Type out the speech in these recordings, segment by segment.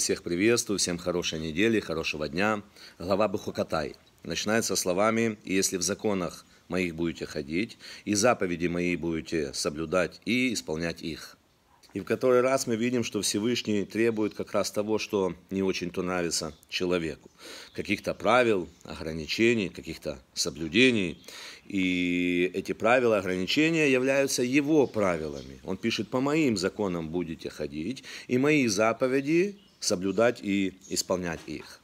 всех приветствую, всем хорошей недели, хорошего дня. Глава Бухукатай начинается словами «И если в законах моих будете ходить, и заповеди мои будете соблюдать и исполнять их». И в который раз мы видим, что Всевышний требует как раз того, что не очень-то нравится человеку. Каких-то правил, ограничений, каких-то соблюдений. И эти правила, ограничения являются его правилами. Он пишет, по моим законам будете ходить, и мои заповеди соблюдать и исполнять их.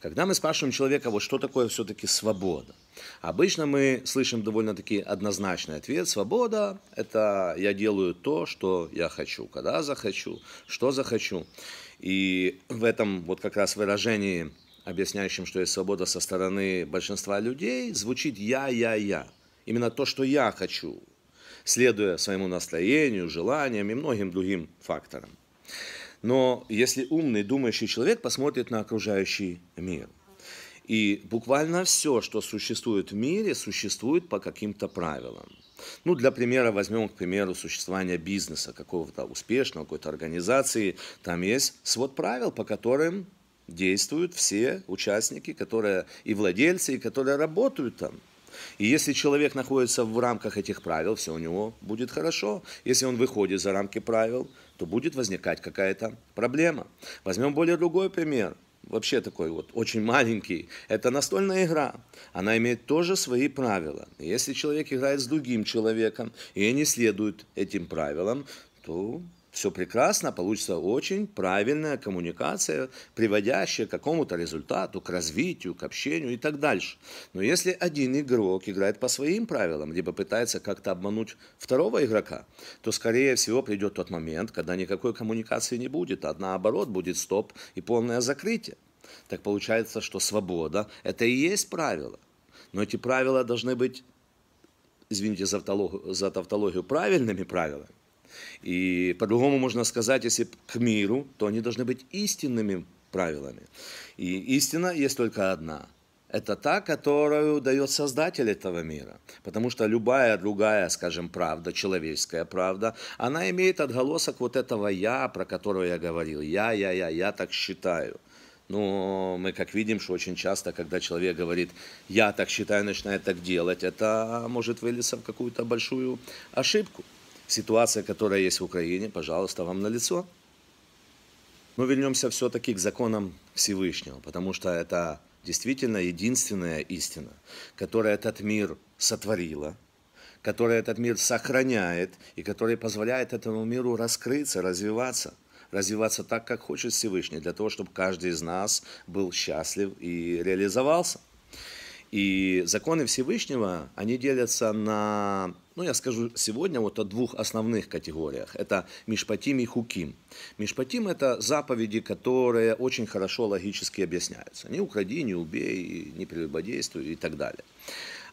Когда мы спрашиваем человека, вот что такое все-таки свобода, обычно мы слышим довольно-таки однозначный ответ. Свобода – это я делаю то, что я хочу, когда захочу, что захочу. И в этом вот как раз выражении, объясняющем, что есть свобода со стороны большинства людей, звучит «я, я, я». Именно то, что я хочу, следуя своему настроению, желаниям и многим другим факторам. Но если умный, думающий человек посмотрит на окружающий мир, и буквально все, что существует в мире, существует по каким-то правилам. Ну, для примера возьмем, к примеру, существование бизнеса какого-то успешного, какой-то организации. Там есть свод правил, по которым действуют все участники, которые и владельцы, и которые работают там. И если человек находится в рамках этих правил, все у него будет хорошо. Если он выходит за рамки правил, то будет возникать какая-то проблема. Возьмем более другой пример вообще такой вот, очень маленький. Это настольная игра. Она имеет тоже свои правила. Если человек играет с другим человеком, и они следуют этим правилам, то все прекрасно, получится очень правильная коммуникация, приводящая к какому-то результату, к развитию, к общению и так дальше. Но если один игрок играет по своим правилам, либо пытается как-то обмануть второго игрока, то, скорее всего, придет тот момент, когда никакой коммуникации не будет, а наоборот будет стоп и полное закрытие. Так получается, что свобода – это и есть правило. Но эти правила должны быть, извините за тавтологию, правильными правилами, и по-другому можно сказать, если к миру, то они должны быть истинными правилами. И истина есть только одна. Это та, которую дает Создатель этого мира. Потому что любая другая, скажем, правда, человеческая правда, она имеет отголосок вот этого «я», про которого я говорил. «Я, я, я, я так считаю». Но мы как видим, что очень часто, когда человек говорит «я так считаю», начинает так делать, это может вылиться в какую-то большую ошибку ситуация, которая есть в Украине, пожалуйста, вам на лицо. Но вернемся все-таки к законам Всевышнего, потому что это действительно единственная истина, которая этот мир сотворила, которая этот мир сохраняет и которая позволяет этому миру раскрыться, развиваться развиваться так, как хочет Всевышний, для того, чтобы каждый из нас был счастлив и реализовался. И законы Всевышнего, они делятся на ну, я скажу сегодня вот о двух основных категориях. Это Мишпатим и Хуким. Мишпатим – это заповеди, которые очень хорошо логически объясняются. Не укради, не убей, не прелюбодействуй и так далее.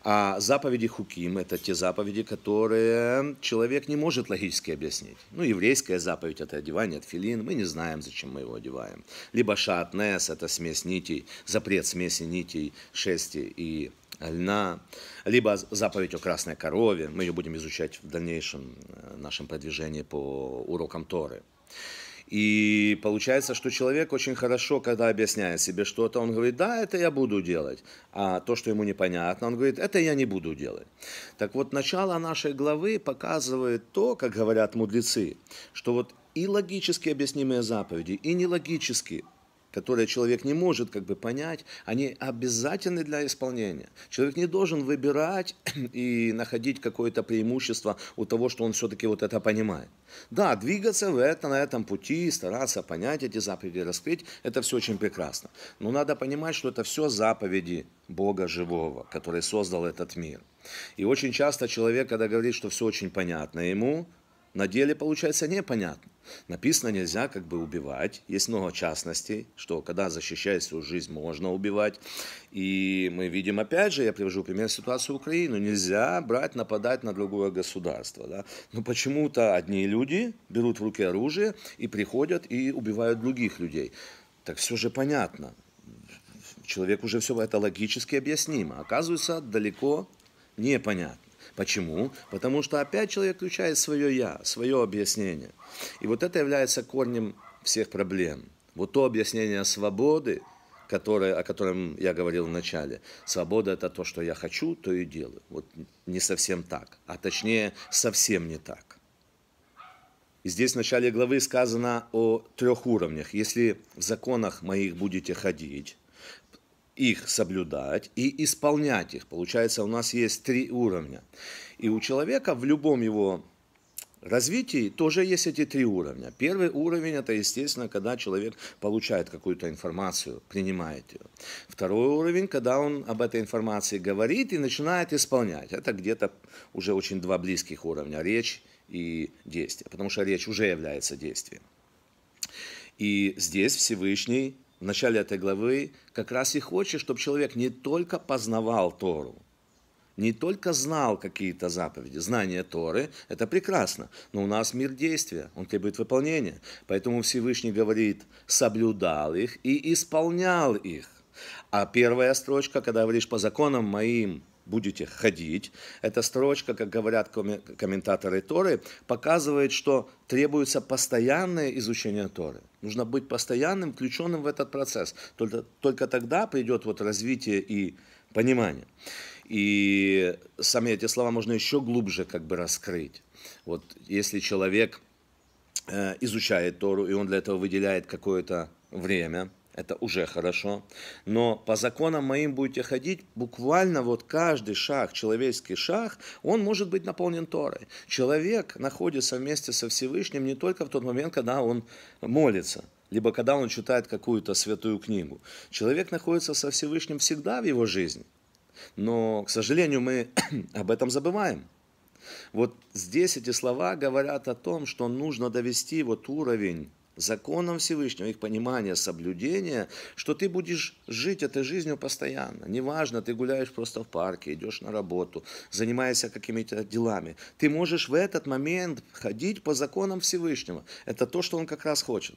А заповеди Хуким – это те заповеди, которые человек не может логически объяснить. Ну, еврейская заповедь – это одевание от филин, мы не знаем, зачем мы его одеваем. Либо шатнес – это смесь нитей, запрет смеси нитей, шести и льна, либо заповедь о красной корове. Мы ее будем изучать в дальнейшем э, нашем продвижении по урокам Торы. И получается, что человек очень хорошо, когда объясняет себе что-то, он говорит, да, это я буду делать. А то, что ему непонятно, он говорит, это я не буду делать. Так вот, начало нашей главы показывает то, как говорят мудрецы, что вот и логически объяснимые заповеди, и нелогически – которые человек не может как бы понять, они обязательны для исполнения. Человек не должен выбирать и находить какое-то преимущество у того, что он все-таки вот это понимает. Да, двигаться в это, на этом пути, стараться понять эти заповеди, раскрыть, это все очень прекрасно. Но надо понимать, что это все заповеди Бога Живого, который создал этот мир. И очень часто человек, когда говорит, что все очень понятно ему, на деле получается непонятно. Написано нельзя как бы убивать. Есть много частностей, что когда защищаешь свою жизнь, можно убивать. И мы видим, опять же, я привожу пример ситуацию Украины. Нельзя брать, нападать на другое государство. Да? Но почему-то одни люди берут в руки оружие и приходят и убивают других людей. Так все же понятно. Человек уже все это логически объяснимо. Оказывается, далеко непонятно. Почему? Потому что опять человек включает свое «я», свое объяснение. И вот это является корнем всех проблем. Вот то объяснение свободы, которое, о котором я говорил в начале. Свобода – это то, что я хочу, то и делаю. Вот не совсем так, а точнее, совсем не так. И здесь в начале главы сказано о трех уровнях. Если в законах моих будете ходить, их соблюдать и исполнять их. Получается, у нас есть три уровня. И у человека в любом его развитии тоже есть эти три уровня. Первый уровень – это, естественно, когда человек получает какую-то информацию, принимает ее. Второй уровень – когда он об этой информации говорит и начинает исполнять. Это где-то уже очень два близких уровня – речь и действие, потому что речь уже является действием. И здесь Всевышний в начале этой главы как раз и хочет, чтобы человек не только познавал Тору, не только знал какие-то заповеди. Знание Торы – это прекрасно, но у нас мир действия, он требует выполнения. Поэтому Всевышний говорит, соблюдал их и исполнял их. А первая строчка, когда говоришь по законам моим, будете ходить. Эта строчка, как говорят комментаторы Торы, показывает, что требуется постоянное изучение Торы. Нужно быть постоянным, включенным в этот процесс. Только, только тогда придет вот развитие и понимание. И сами эти слова можно еще глубже как бы раскрыть. Вот если человек э, изучает Тору, и он для этого выделяет какое-то время – это уже хорошо. Но по законам моим будете ходить, буквально вот каждый шаг, человеческий шаг, он может быть наполнен Торой. Человек находится вместе со Всевышним не только в тот момент, когда он молится, либо когда он читает какую-то святую книгу. Человек находится со Всевышним всегда в его жизни. Но, к сожалению, мы об этом забываем. Вот здесь эти слова говорят о том, что нужно довести вот уровень законом Всевышнего, их понимание, соблюдение, что ты будешь жить этой жизнью постоянно. Неважно, ты гуляешь просто в парке, идешь на работу, занимаешься какими-то делами. Ты можешь в этот момент ходить по законам Всевышнего. Это то, что он как раз хочет.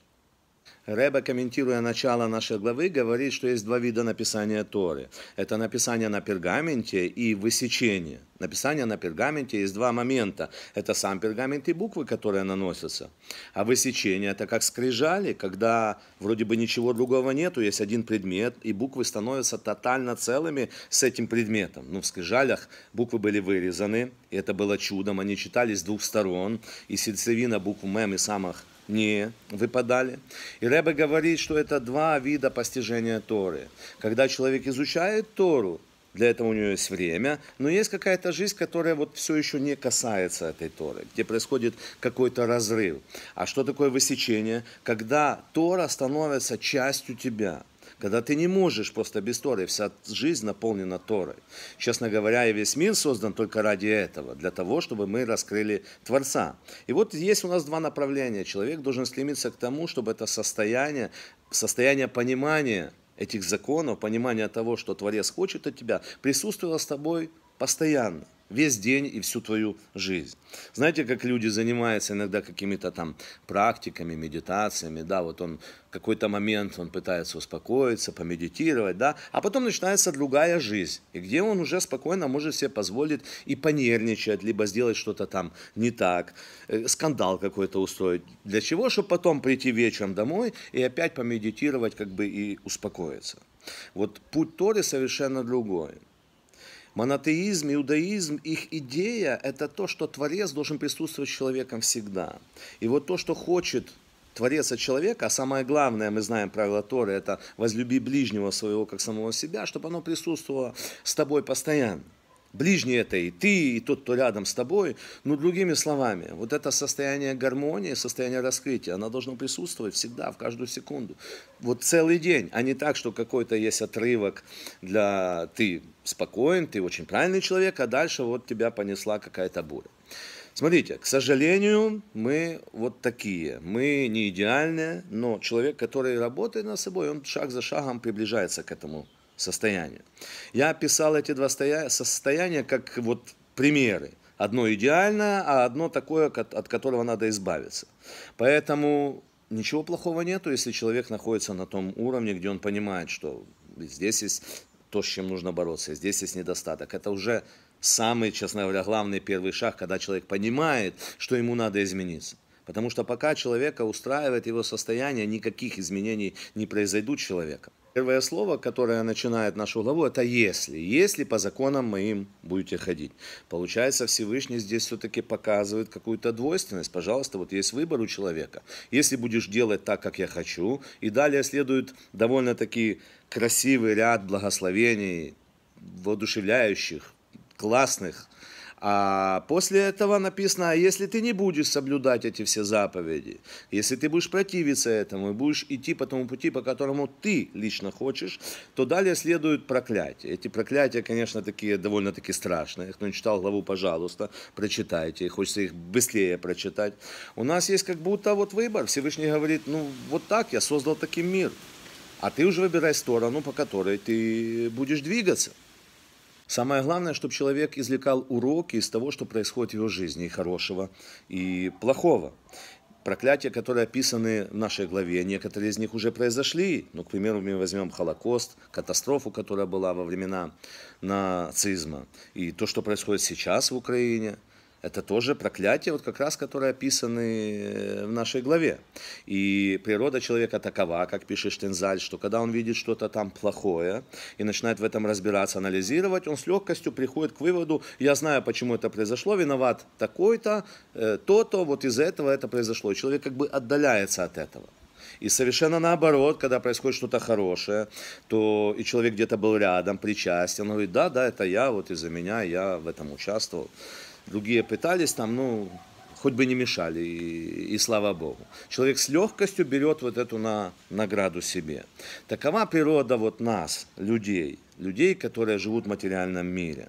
Рэбе, комментируя начало нашей главы, говорит, что есть два вида написания Торы. Это написание на пергаменте и высечение. Написание на пергаменте есть два момента. Это сам пергамент и буквы, которые наносятся. А высечение – это как скрижали, когда вроде бы ничего другого нету, есть один предмет, и буквы становятся тотально целыми с этим предметом. Ну, в скрижалях буквы были вырезаны, и это было чудом. Они читались с двух сторон, и сердцевина букв «мем» и самых не выпадали. И Рэбе говорит, что это два вида постижения Торы. Когда человек изучает Тору, для этого у него есть время, но есть какая-то жизнь, которая вот все еще не касается этой Торы, где происходит какой-то разрыв. А что такое высечение? Когда Тора становится частью тебя – когда ты не можешь просто без Торы, вся жизнь наполнена Торой. Честно говоря, и весь мир создан только ради этого, для того, чтобы мы раскрыли Творца. И вот есть у нас два направления. Человек должен стремиться к тому, чтобы это состояние, состояние понимания этих законов, понимание того, что Творец хочет от тебя, присутствовало с тобой постоянно весь день и всю твою жизнь. Знаете, как люди занимаются иногда какими-то там практиками, медитациями, да, вот он какой-то момент он пытается успокоиться, помедитировать, да, а потом начинается другая жизнь, и где он уже спокойно может себе позволить и понервничать, либо сделать что-то там не так, э, скандал какой-то устроить. Для чего? Чтобы потом прийти вечером домой и опять помедитировать, как бы и успокоиться. Вот путь Тори совершенно другой – Монотеизм, иудаизм, их идея – это то, что Творец должен присутствовать с человеком всегда. И вот то, что хочет Творец от человека, а самое главное, мы знаем правило Торы, это возлюби ближнего своего, как самого себя, чтобы оно присутствовало с тобой постоянно. Ближний это и ты, и тот, кто рядом с тобой. Но другими словами, вот это состояние гармонии, состояние раскрытия, оно должно присутствовать всегда, в каждую секунду. Вот целый день, а не так, что какой-то есть отрывок для ты спокоен, ты очень правильный человек, а дальше вот тебя понесла какая-то буря. Смотрите, к сожалению, мы вот такие. Мы не идеальные, но человек, который работает над собой, он шаг за шагом приближается к этому состояния. Я описал эти два состояния как вот примеры. Одно идеальное, а одно такое, от которого надо избавиться. Поэтому ничего плохого нету, если человек находится на том уровне, где он понимает, что здесь есть то, с чем нужно бороться, здесь есть недостаток. Это уже самый, честно говоря, главный первый шаг, когда человек понимает, что ему надо измениться. Потому что пока человека устраивает его состояние, никаких изменений не произойдут с человеком. Первое слово, которое начинает нашу главу, это «если». «Если по законам моим будете ходить». Получается, Всевышний здесь все-таки показывает какую-то двойственность. Пожалуйста, вот есть выбор у человека. Если будешь делать так, как я хочу, и далее следует довольно-таки красивый ряд благословений, воодушевляющих, классных, а после этого написано, «А если ты не будешь соблюдать эти все заповеди, если ты будешь противиться этому и будешь идти по тому пути, по которому ты лично хочешь, то далее следуют проклятия. Эти проклятия, конечно, такие довольно-таки страшные. Кто не читал главу, пожалуйста, прочитайте. Хочется их быстрее прочитать. У нас есть как будто вот выбор. Всевышний говорит, ну вот так я создал таким мир. А ты уже выбирай сторону, по которой ты будешь двигаться. Самое главное, чтобы человек извлекал уроки из того, что происходит в его жизни, и хорошего, и плохого. Проклятия, которые описаны в нашей главе, некоторые из них уже произошли. Ну, к примеру, мы возьмем Холокост, катастрофу, которая была во времена нацизма, и то, что происходит сейчас в Украине – это тоже проклятие, вот как раз, которое описаны э, в нашей главе. И природа человека такова, как пишет Штензаль, что когда он видит что-то там плохое и начинает в этом разбираться, анализировать, он с легкостью приходит к выводу, я знаю, почему это произошло, виноват такой-то, э, то-то, вот из-за этого это произошло. И человек как бы отдаляется от этого. И совершенно наоборот, когда происходит что-то хорошее, то и человек где-то был рядом, причастен, он говорит, да, да, это я, вот из-за меня я в этом участвовал другие пытались там, ну, хоть бы не мешали, и, и слава Богу. Человек с легкостью берет вот эту на, награду себе. Такова природа вот нас, людей – людей, которые живут в материальном мире.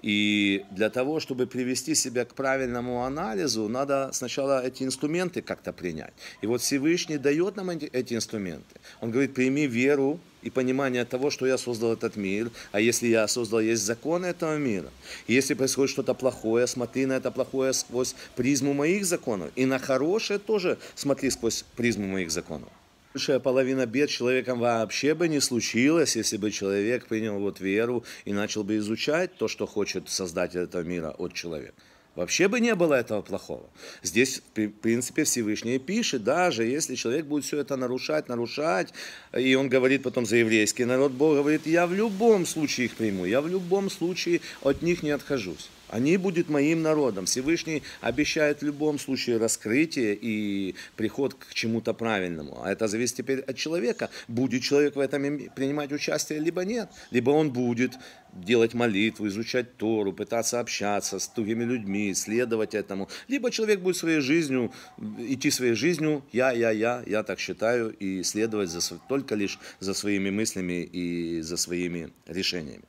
И для того, чтобы привести себя к правильному анализу, надо сначала эти инструменты как-то принять. И вот Всевышний дает нам эти, эти инструменты. Он говорит, прими веру и понимание того, что я создал этот мир, а если я создал, есть законы этого мира. если происходит что-то плохое, смотри на это плохое сквозь призму моих законов. И на хорошее тоже смотри сквозь призму моих законов. Большая половина бед человеком вообще бы не случилась, если бы человек принял вот веру и начал бы изучать то, что хочет создатель этого мира от человека. Вообще бы не было этого плохого. Здесь, в принципе, Всевышний пишет, даже если человек будет все это нарушать, нарушать, и он говорит потом за еврейский народ, Бог говорит, я в любом случае их приму, я в любом случае от них не отхожусь. Они будут моим народом. Всевышний обещает в любом случае раскрытие и приход к чему-то правильному. А это зависит теперь от человека. Будет человек в этом принимать участие, либо нет. Либо он будет делать молитву, изучать Тору, пытаться общаться с другими людьми, следовать этому. Либо человек будет своей жизнью, идти своей жизнью, я, я, я, я так считаю, и следовать за, только лишь за своими мыслями и за своими решениями.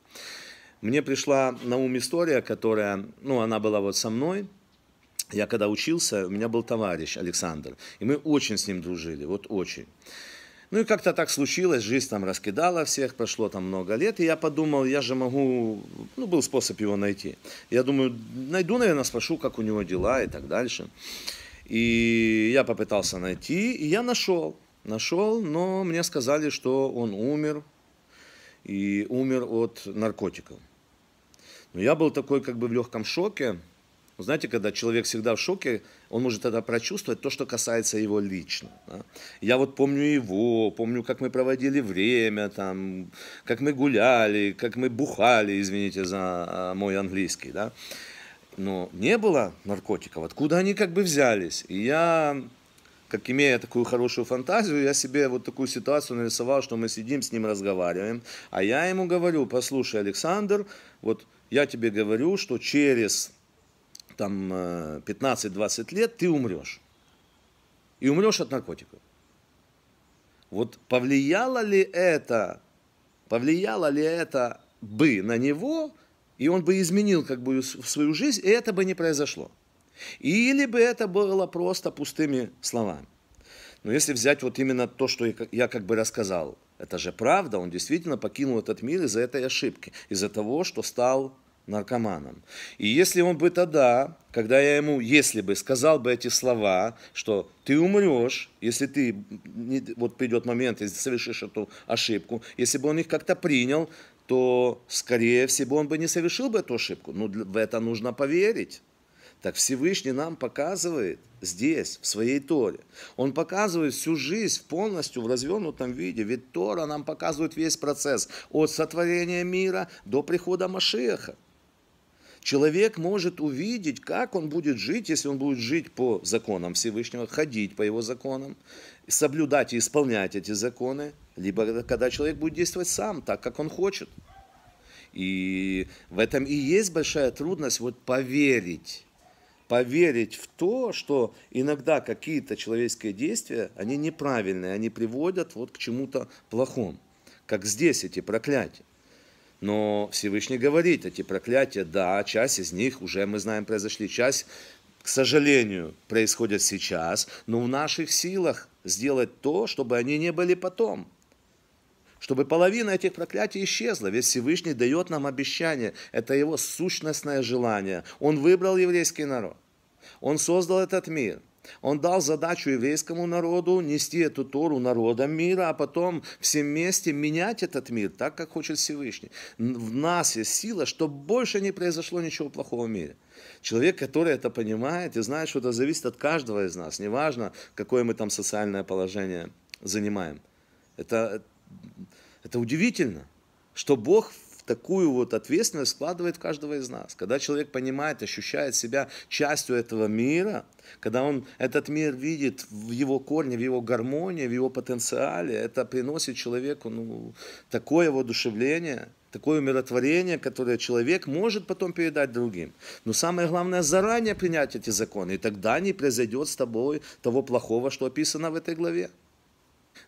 Мне пришла на ум история, которая, ну, она была вот со мной, я когда учился, у меня был товарищ Александр, и мы очень с ним дружили, вот очень. Ну и как-то так случилось, жизнь там раскидала всех, прошло там много лет, и я подумал, я же могу, ну был способ его найти. Я думаю, найду, наверное, спрошу, как у него дела и так дальше. И я попытался найти, и я нашел, нашел, но мне сказали, что он умер, и умер от наркотиков. Но я был такой как бы в легком шоке. Знаете, когда человек всегда в шоке, он может тогда прочувствовать то, что касается его лично. Да? Я вот помню его, помню, как мы проводили время, там, как мы гуляли, как мы бухали, извините за а, мой английский. Да? Но не было наркотиков, откуда они как бы взялись. И я, как имея такую хорошую фантазию, я себе вот такую ситуацию нарисовал, что мы сидим с ним, разговариваем. А я ему говорю, послушай, Александр, вот я тебе говорю, что через там 15-20 э, лет ты умрешь. И умрешь от наркотиков. Вот повлияло ли это, повлияло ли это бы на него, и он бы изменил как бы свою жизнь, и это бы не произошло. Или бы это было просто пустыми словами. Но если взять вот именно то, что я как бы рассказал, это же правда, он действительно покинул этот мир из-за этой ошибки, из-за того, что стал наркоманом. И если он бы тогда, когда я ему, если бы сказал бы эти слова, что ты умрешь, если ты, вот придет момент, если совершишь эту ошибку, если бы он их как-то принял, то, скорее всего, он бы не совершил бы эту ошибку. Но ну, в это нужно поверить. Так Всевышний нам показывает здесь, в своей Торе. Он показывает всю жизнь полностью в развернутом виде. Ведь Тора нам показывает весь процесс от сотворения мира до прихода Машеха. Человек может увидеть, как он будет жить, если он будет жить по законам Всевышнего, ходить по его законам, соблюдать и исполнять эти законы, либо когда человек будет действовать сам, так, как он хочет. И в этом и есть большая трудность вот поверить, поверить в то, что иногда какие-то человеческие действия, они неправильные, они приводят вот к чему-то плохому, как здесь эти проклятия. Но Всевышний говорит, эти проклятия, да, часть из них уже, мы знаем, произошли, часть, к сожалению, происходит сейчас, но в наших силах сделать то, чтобы они не были потом чтобы половина этих проклятий исчезла. Ведь Всевышний дает нам обещание. Это его сущностное желание. Он выбрал еврейский народ. Он создал этот мир. Он дал задачу еврейскому народу нести эту Тору народам мира, а потом все вместе менять этот мир так, как хочет Всевышний. В нас есть сила, чтобы больше не произошло ничего плохого в мире. Человек, который это понимает и знает, что это зависит от каждого из нас, неважно, какое мы там социальное положение занимаем. Это, это удивительно, что Бог такую вот ответственность складывает каждого из нас. Когда человек понимает, ощущает себя частью этого мира, когда он этот мир видит в его корне, в его гармонии, в его потенциале, это приносит человеку ну, такое воодушевление, такое умиротворение, которое человек может потом передать другим. Но самое главное заранее принять эти законы, и тогда не произойдет с тобой того плохого, что описано в этой главе.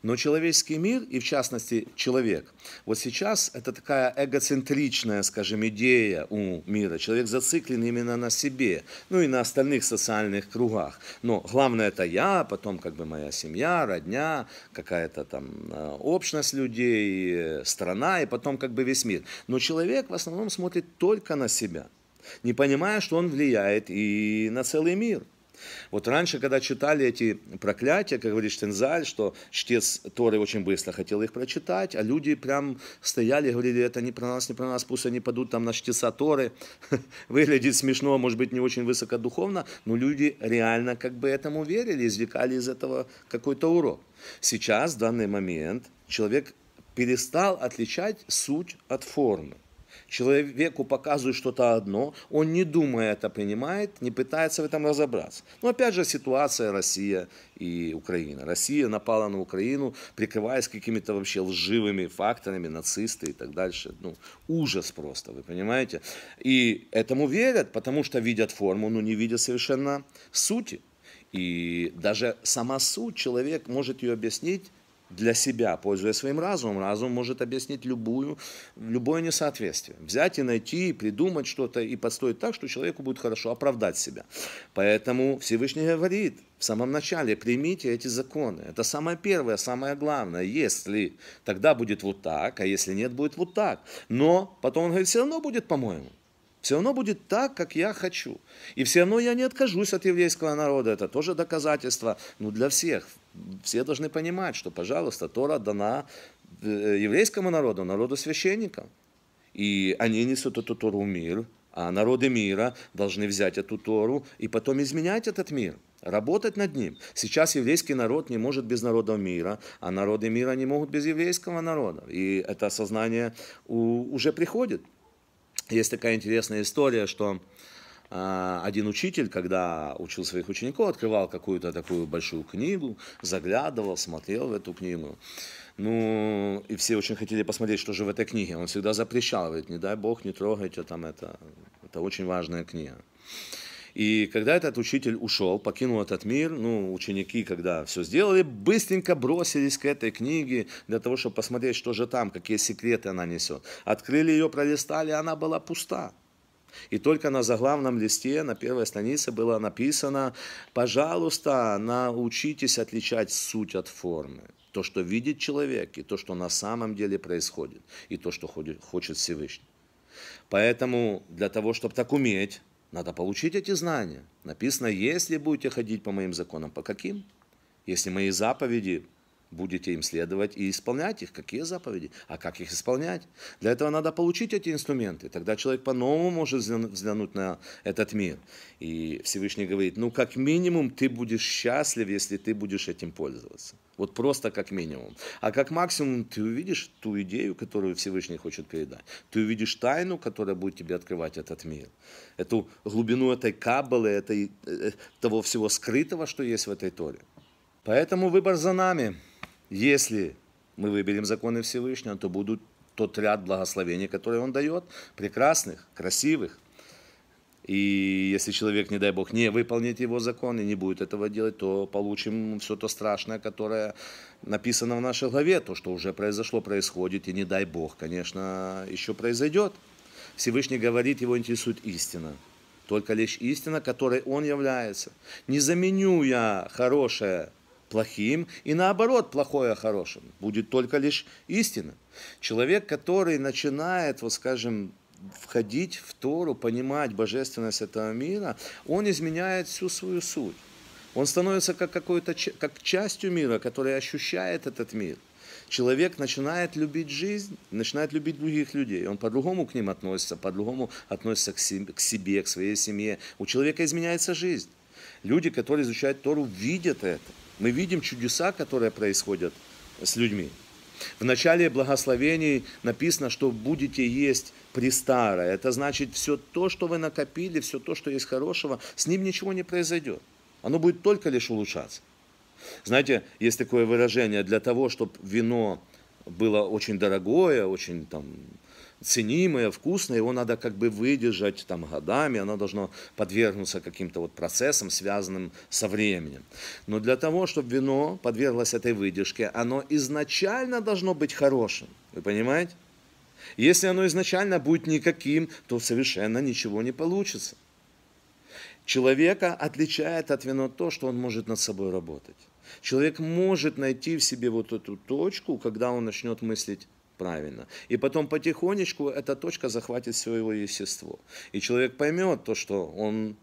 Но человеческий мир, и в частности человек, вот сейчас это такая эгоцентричная, скажем, идея у мира. Человек зациклен именно на себе, ну и на остальных социальных кругах. Но главное это я, потом как бы моя семья, родня, какая-то там э, общность людей, страна, и потом как бы весь мир. Но человек в основном смотрит только на себя, не понимая, что он влияет и на целый мир – вот раньше, когда читали эти проклятия, как говорит Штензаль, что чтец Торы очень быстро хотел их прочитать, а люди прям стояли и говорили, это не про нас, не про нас, пусть они падут там на чтеца Торы. Выглядит смешно, может быть, не очень высокодуховно, но люди реально как бы этому верили, извлекали из этого какой-то урок. Сейчас, в данный момент, человек перестал отличать суть от формы. Человеку показывают что-то одно, он не думая это принимает, не пытается в этом разобраться. Но опять же ситуация Россия и Украина. Россия напала на Украину, прикрываясь какими-то вообще лживыми факторами, нацисты и так дальше. Ну, ужас просто, вы понимаете? И этому верят, потому что видят форму, но не видят совершенно сути. И даже сама суть человек может ее объяснить для себя, пользуясь своим разумом. Разум может объяснить любую, любое несоответствие. Взять и найти, и придумать что-то, и подстроить так, что человеку будет хорошо оправдать себя. Поэтому Всевышний говорит в самом начале, примите эти законы. Это самое первое, самое главное. Если тогда будет вот так, а если нет, будет вот так. Но потом он говорит, все равно будет по-моему. Все равно будет так, как я хочу. И все равно я не откажусь от еврейского народа. Это тоже доказательство ну, для всех, все должны понимать, что, пожалуйста, Тора дана э, еврейскому народу, народу священникам. И они несут эту Тору в мир, а народы мира должны взять эту Тору и потом изменять этот мир, работать над ним. Сейчас еврейский народ не может без народов мира, а народы мира не могут без еврейского народа. И это осознание уже приходит. Есть такая интересная история, что а, один учитель, когда учил своих учеников, открывал какую-то такую большую книгу, заглядывал, смотрел в эту книгу. Ну, и все очень хотели посмотреть, что же в этой книге. Он всегда запрещал, говорит, не дай бог, не трогайте, там это, это очень важная книга. И когда этот учитель ушел, покинул этот мир, ну, ученики, когда все сделали, быстренько бросились к этой книге для того, чтобы посмотреть, что же там, какие секреты она несет. Открыли ее, пролистали, она была пуста. И только на заглавном листе, на первой странице было написано, пожалуйста, научитесь отличать суть от формы. То, что видит человек, и то, что на самом деле происходит, и то, что хочет Всевышний. Поэтому для того, чтобы так уметь, надо получить эти знания. Написано, если будете ходить по моим законам, по каким? Если мои заповеди будете им следовать и исполнять их. Какие заповеди? А как их исполнять? Для этого надо получить эти инструменты. Тогда человек по-новому может взглянуть на этот мир. И Всевышний говорит, ну как минимум ты будешь счастлив, если ты будешь этим пользоваться. Вот просто как минимум. А как максимум ты увидишь ту идею, которую Всевышний хочет передать. Ты увидишь тайну, которая будет тебе открывать этот мир. Эту глубину этой кабалы, этой, э, э, того всего скрытого, что есть в этой Торе. Поэтому выбор за нами. Если мы выберем законы Всевышнего, то будут тот ряд благословений, которые Он дает, прекрасных, красивых. И если человек, не дай Бог, не выполнит его закон и не будет этого делать, то получим все то страшное, которое написано в нашей главе, то, что уже произошло, происходит, и не дай Бог, конечно, еще произойдет. Всевышний говорит, его интересует истина. Только лишь истина, которой он является. Не заменю я хорошее плохим, и наоборот, плохое хорошим. Будет только лишь истина. Человек, который начинает, вот скажем, входить в Тору, понимать божественность этого мира, он изменяет всю свою суть. Он становится как, какой-то, как частью мира, который ощущает этот мир. Человек начинает любить жизнь, начинает любить других людей. Он по-другому к ним относится, по-другому относится к себе, к своей семье. У человека изменяется жизнь. Люди, которые изучают Тору, видят это. Мы видим чудеса, которые происходят с людьми. В начале благословений написано, что будете есть престарое. Это значит, все то, что вы накопили, все то, что есть хорошего, с ним ничего не произойдет. Оно будет только лишь улучшаться. Знаете, есть такое выражение, для того, чтобы вино было очень дорогое, очень там ценимое, вкусное, его надо как бы выдержать там годами, оно должно подвергнуться каким-то вот процессам, связанным со временем. Но для того, чтобы вино подверглось этой выдержке, оно изначально должно быть хорошим, вы понимаете? Если оно изначально будет никаким, то совершенно ничего не получится. Человека отличает от вина то, что он может над собой работать. Человек может найти в себе вот эту точку, когда он начнет мыслить правильно. И потом потихонечку эта точка захватит все его естество. И человек поймет то, что он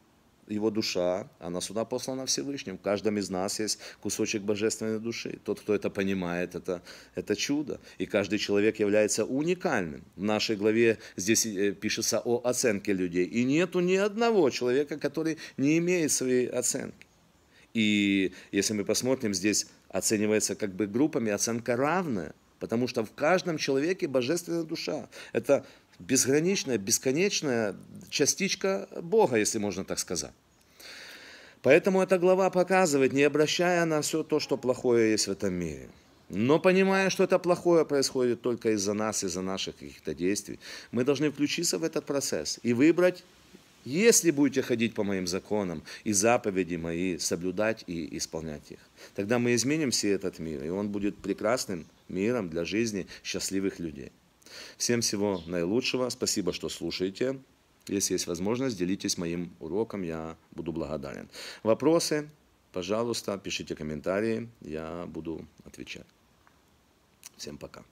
его душа, она сюда послана Всевышним. В каждом из нас есть кусочек божественной души. Тот, кто это понимает, это, это чудо. И каждый человек является уникальным. В нашей главе здесь э, пишется о оценке людей. И нету ни одного человека, который не имеет своей оценки. И если мы посмотрим, здесь оценивается как бы группами, оценка равная потому что в каждом человеке божественная душа. Это безграничная, бесконечная частичка Бога, если можно так сказать. Поэтому эта глава показывает, не обращая на все то, что плохое есть в этом мире. Но понимая, что это плохое происходит только из-за нас, из-за наших каких-то действий, мы должны включиться в этот процесс и выбрать, если будете ходить по моим законам и заповеди мои, соблюдать и исполнять их, тогда мы изменим все этот мир, и он будет прекрасным миром, для жизни счастливых людей. Всем всего наилучшего. Спасибо, что слушаете. Если есть возможность, делитесь моим уроком, я буду благодарен. Вопросы, пожалуйста, пишите комментарии, я буду отвечать. Всем пока.